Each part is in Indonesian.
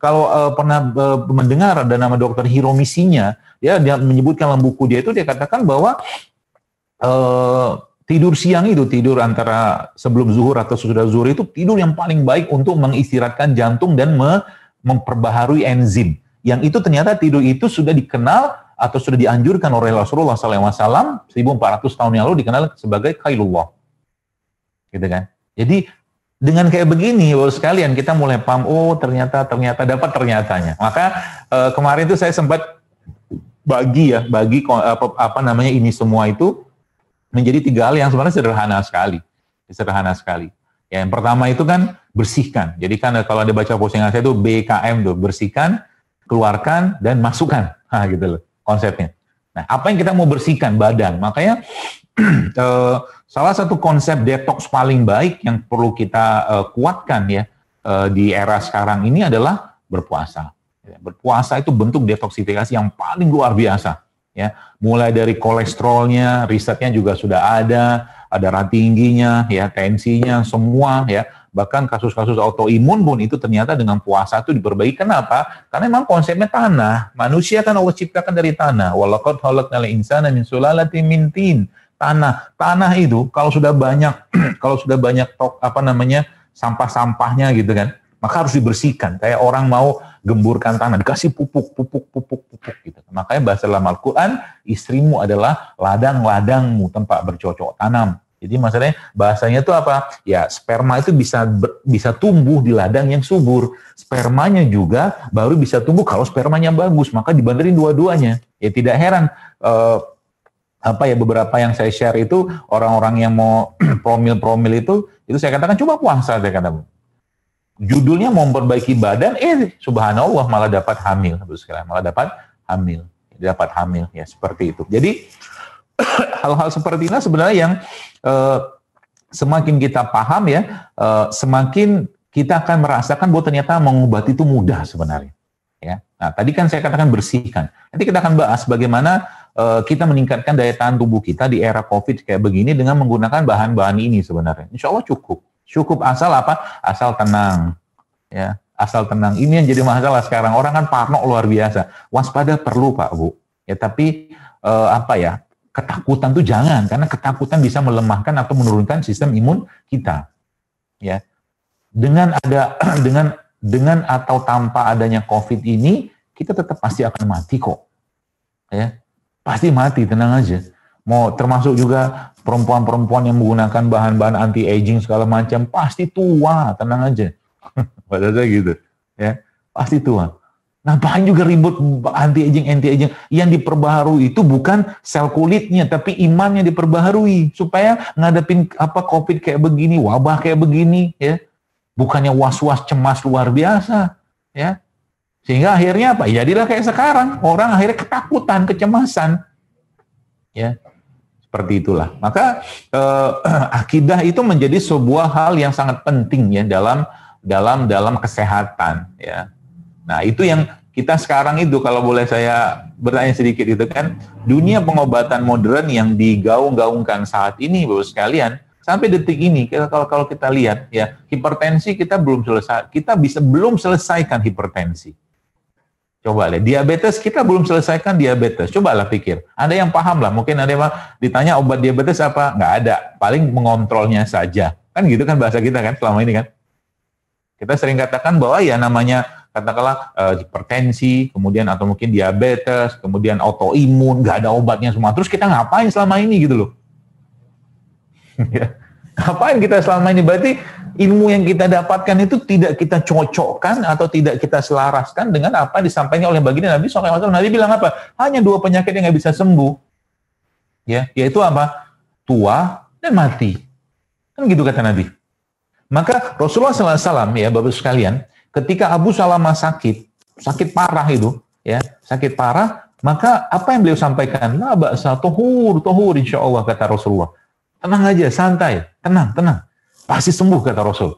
kalau uh, pernah uh, mendengar ada nama dokter Hiromisinya, ya dia, menyebutkan dalam buku dia itu dia katakan bahwa uh, tidur siang itu tidur antara sebelum zuhur atau sudah zuhur itu tidur yang paling baik untuk mengistirahatkan jantung dan me memperbaharui enzim. Yang itu ternyata tidur itu sudah dikenal atau sudah dianjurkan oleh Rasulullah SAW 1400 tahun yang lalu dikenal sebagai kailullah. Gitu kan? Jadi dengan kayak begini baru sekalian kita mulai paham oh ternyata ternyata dapat ternyatanya maka eh, kemarin itu saya sempat bagi ya bagi eh, apa, apa namanya ini semua itu menjadi tiga hal yang sebenarnya sederhana sekali sederhana sekali ya yang pertama itu kan bersihkan jadi kan eh, kalau ada baca postingan saya itu BKM tuh bersihkan keluarkan dan masukkan ha, nah, gitu loh konsepnya Nah, apa yang kita mau bersihkan badan? Makanya eh, salah satu konsep detox paling baik yang perlu kita eh, kuatkan ya eh, di era sekarang ini adalah berpuasa. Ya, berpuasa itu bentuk detoksifikasi yang paling luar biasa. Ya, mulai dari kolesterolnya, risetnya juga sudah ada, ada darah tingginya, ya tensinya, semua ya Bahkan kasus-kasus autoimun pun itu ternyata dengan puasa itu diperbaiki. Kenapa? Karena memang konsepnya tanah. Manusia kan Allah ciptakan dari tanah. Walakad khalaqnal insana min sulalatin mintin Tanah. Tanah itu kalau sudah banyak kalau sudah banyak tok apa namanya sampah-sampahnya gitu kan. Maka harus dibersihkan. Kayak orang mau gemburkan tanah, dikasih pupuk, pupuk, pupuk, pupuk gitu. Makanya bahasa dalam Al-Quran, istrimu adalah ladang-ladangmu, tempat bercocok tanam. Jadi maksudnya bahasanya itu apa? Ya sperma itu bisa bisa tumbuh di ladang yang subur. Spermanya juga baru bisa tumbuh kalau spermanya bagus. Maka dibanderin dua-duanya. Ya tidak heran eh, apa ya beberapa yang saya share itu orang-orang yang mau promil-promil itu itu saya katakan coba puasa saya katakan. Judulnya mau memperbaiki badan, eh subhanallah malah dapat hamil, Terus malah dapat hamil, dapat hamil ya seperti itu. Jadi hal-hal seperti ini sebenarnya yang uh, semakin kita paham ya, uh, semakin kita akan merasakan bahwa ternyata mengobati itu mudah sebenarnya. Ya, nah tadi kan saya katakan bersihkan. Nanti kita akan bahas bagaimana uh, kita meningkatkan daya tahan tubuh kita di era COVID kayak begini dengan menggunakan bahan-bahan ini sebenarnya. Insya Allah cukup, cukup asal apa? Asal tenang, ya, asal tenang. Ini yang jadi masalah sekarang. Orang kan parno luar biasa. Waspada perlu pak bu. Ya tapi uh, apa ya? ketakutan tuh jangan karena ketakutan bisa melemahkan atau menurunkan sistem imun kita. Ya. Dengan ada dengan dengan atau tanpa adanya COVID ini, kita tetap pasti akan mati kok. Ya. Pasti mati, tenang aja. Mau termasuk juga perempuan-perempuan yang menggunakan bahan-bahan anti aging segala macam, pasti tua, tenang aja. Pada saya gitu. Ya, pasti tua. Ngapain juga ribut anti aging anti aging? Yang diperbaharui itu bukan sel kulitnya, tapi imannya diperbaharui supaya ngadepin apa covid kayak begini, wabah kayak begini, ya. Bukannya was-was cemas luar biasa, ya. Sehingga akhirnya apa? Ya jadilah kayak sekarang, orang akhirnya ketakutan, kecemasan, ya. Seperti itulah. Maka eh, akidah itu menjadi sebuah hal yang sangat penting ya dalam dalam dalam kesehatan, ya Nah, itu yang kita sekarang itu kalau boleh saya bertanya sedikit itu kan dunia pengobatan modern yang digaung-gaungkan saat ini Bapak sekalian sampai detik ini kalau kalau kita lihat ya hipertensi kita belum selesai kita bisa belum selesaikan hipertensi. Coba lihat diabetes kita belum selesaikan diabetes. Cobalah pikir. Ada yang paham lah, mungkin ada yang ditanya obat diabetes apa? Nggak ada. Paling mengontrolnya saja. Kan gitu kan bahasa kita kan selama ini kan. Kita sering katakan bahwa ya namanya katakanlah uh, hipertensi, kemudian atau mungkin diabetes, kemudian autoimun, nggak ada obatnya semua. Terus kita ngapain selama ini gitu loh? Ya. ngapain kita selama ini? Berarti ilmu yang kita dapatkan itu tidak kita cocokkan atau tidak kita selaraskan dengan apa yang disampaikan oleh baginda Nabi SAW. Nabi bilang apa? Hanya dua penyakit yang nggak bisa sembuh. Ya, yaitu apa? Tua dan mati. Kan gitu kata Nabi. Maka Rasulullah SAW ya Bapak sekalian, Ketika Abu Salamah sakit, sakit parah itu, ya, sakit parah, maka apa yang beliau sampaikan? Nah, ba'sa tohur, tohur insya Allah, kata Rasulullah. Tenang aja, santai, tenang, tenang. Pasti sembuh, kata Rasul.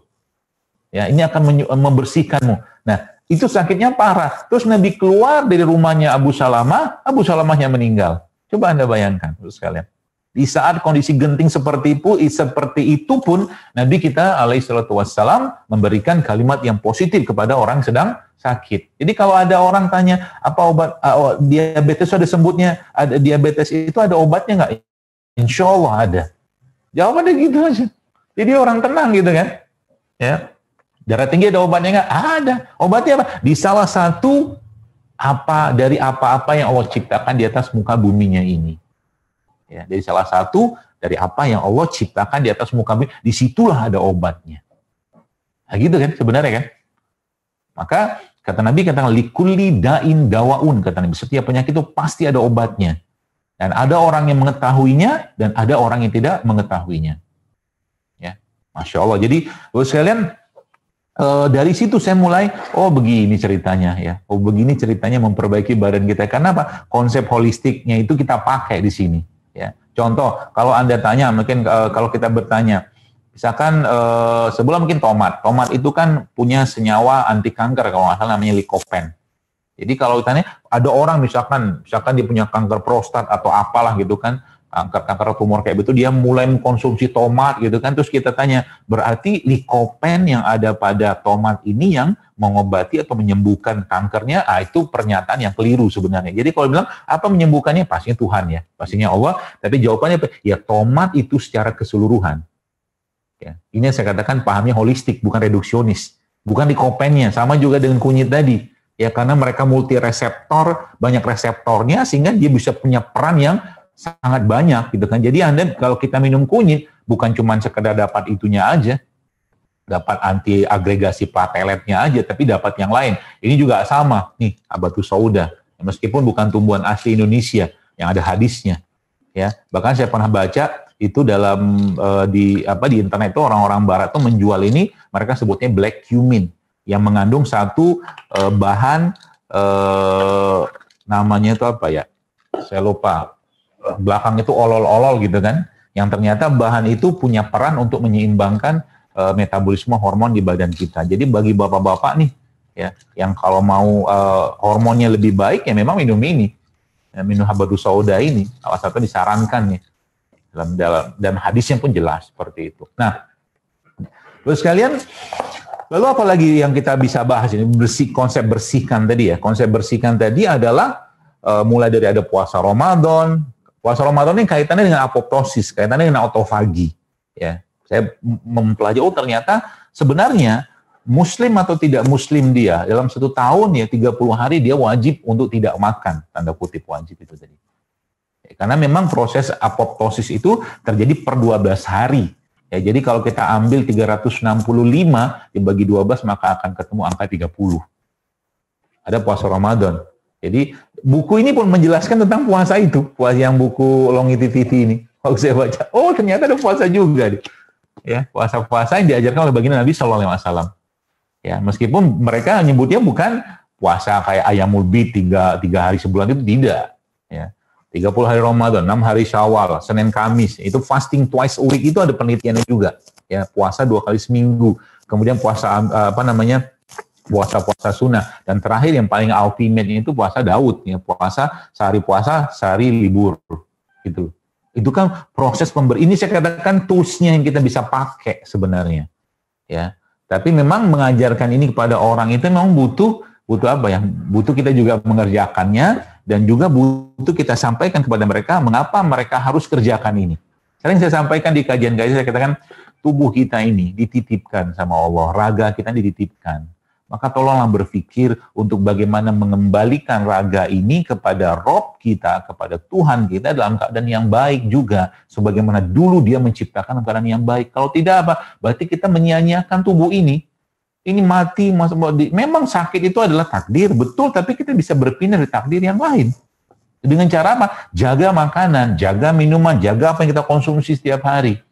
Ya, ini akan membersihkanmu. Nah, itu sakitnya parah. Terus Nabi keluar dari rumahnya Abu Salamah, Abu Salamahnya meninggal. Coba Anda bayangkan, terus sekalian. Di saat kondisi genting seperti itu, seperti itu pun Nabi kita alaihissalatu wassalam memberikan kalimat yang positif kepada orang sedang sakit. Jadi kalau ada orang tanya apa obat uh, diabetes ada sebutnya ada diabetes itu ada obatnya nggak? Insya Allah ada. Jawabannya gitu aja. Jadi orang tenang gitu kan. Ya. Darah tinggi ada obatnya nggak? Ada. Obatnya apa? Di salah satu apa dari apa-apa yang Allah ciptakan di atas muka buminya ini. Ya, jadi salah satu dari apa yang Allah ciptakan di atas muka bumi, disitulah ada obatnya. Nah, gitu kan sebenarnya kan. Maka kata Nabi kata likuli dain dawaun kata Nabi setiap penyakit itu pasti ada obatnya. Dan ada orang yang mengetahuinya dan ada orang yang tidak mengetahuinya. Ya, masya Allah. Jadi bos kalian e, eh, dari situ saya mulai oh begini ceritanya ya, oh begini ceritanya memperbaiki badan kita. Karena apa? Konsep holistiknya itu kita pakai di sini ya. Contoh, kalau Anda tanya, mungkin e, kalau kita bertanya, misalkan e, eh, sebelum mungkin tomat, tomat itu kan punya senyawa anti kanker kalau nggak salah namanya likopen. Jadi kalau ditanya, ada orang misalkan, misalkan dia punya kanker prostat atau apalah gitu kan, kanker kanker tumor kayak gitu, dia mulai mengkonsumsi tomat gitu kan, terus kita tanya, berarti likopen yang ada pada tomat ini yang mengobati atau menyembuhkan kankernya, ah itu pernyataan yang keliru sebenarnya. Jadi kalau bilang apa menyembuhkannya, pastinya Tuhan ya, pastinya Allah. Tapi jawabannya ya tomat itu secara keseluruhan. Ya. Ini yang saya katakan pahamnya holistik, bukan reduksionis, bukan di kopennya. Sama juga dengan kunyit tadi, ya karena mereka multi reseptor, banyak reseptornya sehingga dia bisa punya peran yang sangat banyak gitu kan. Jadi Anda kalau kita minum kunyit bukan cuma sekedar dapat itunya aja, dapat anti agregasi plateletnya aja, tapi dapat yang lain. Ini juga sama, nih abatu sauda, ya, meskipun bukan tumbuhan asli Indonesia yang ada hadisnya, ya. Bahkan saya pernah baca itu dalam e, di apa di internet itu orang-orang Barat tuh menjual ini, mereka sebutnya black cumin yang mengandung satu e, bahan e, namanya itu apa ya? Saya lupa. Belakang itu olol-olol gitu kan. Yang ternyata bahan itu punya peran untuk menyeimbangkan e, metabolisme hormon di badan kita. Jadi bagi bapak-bapak nih ya yang kalau mau e, hormonnya lebih baik ya memang minum ini. Ya, minum habadu sauda ini salah satu disarankan nih ya. Dalam dalam dan hadisnya pun jelas seperti itu. Nah, terus kalian lalu apa lagi yang kita bisa bahas ini bersih konsep bersihkan tadi ya. Konsep bersihkan tadi adalah e, mulai dari ada puasa Ramadan. Puasa Ramadan ini kaitannya dengan apoptosis, kaitannya dengan autofagi ya saya mempelajari, oh ternyata sebenarnya muslim atau tidak muslim dia, dalam satu tahun ya 30 hari dia wajib untuk tidak makan, tanda kutip wajib itu tadi. Ya, karena memang proses apoptosis itu terjadi per 12 hari. Ya, jadi kalau kita ambil 365 dibagi 12 maka akan ketemu angka 30. Ada puasa Ramadan. Jadi buku ini pun menjelaskan tentang puasa itu, puasa yang buku longitivity ini. Waktu saya baca, oh ternyata ada puasa juga. Nih ya puasa-puasa yang diajarkan oleh baginda Nabi Shallallahu Alaihi Wasallam. Ya, meskipun mereka menyebutnya bukan puasa kayak ayam mulbi tiga, tiga hari sebulan itu tidak. Ya. puluh hari Ramadan, enam hari Syawal, Senin Kamis, itu fasting twice a week itu ada penelitiannya juga. Ya, puasa dua kali seminggu. Kemudian puasa eh, apa namanya? puasa-puasa sunnah dan terakhir yang paling ultimate itu puasa Daud ya puasa sehari puasa sehari libur gitu itu kan proses pember Ini saya katakan toolsnya yang kita bisa pakai sebenarnya. Ya. Tapi memang mengajarkan ini kepada orang itu memang butuh butuh apa ya? Butuh kita juga mengerjakannya dan juga butuh kita sampaikan kepada mereka mengapa mereka harus kerjakan ini. Sering saya sampaikan di kajian kajian saya katakan tubuh kita ini dititipkan sama Allah, raga kita dititipkan maka tolonglah berpikir untuk bagaimana mengembalikan raga ini kepada Rob kita, kepada Tuhan kita dalam keadaan yang baik juga, sebagaimana dulu Dia menciptakan keadaan yang baik. Kalau tidak apa, berarti kita menyia-nyiakan tubuh ini. Ini mati, memang sakit itu adalah takdir, betul, tapi kita bisa berpindah dari takdir yang lain. Dengan cara apa? Jaga makanan, jaga minuman, jaga apa yang kita konsumsi setiap hari.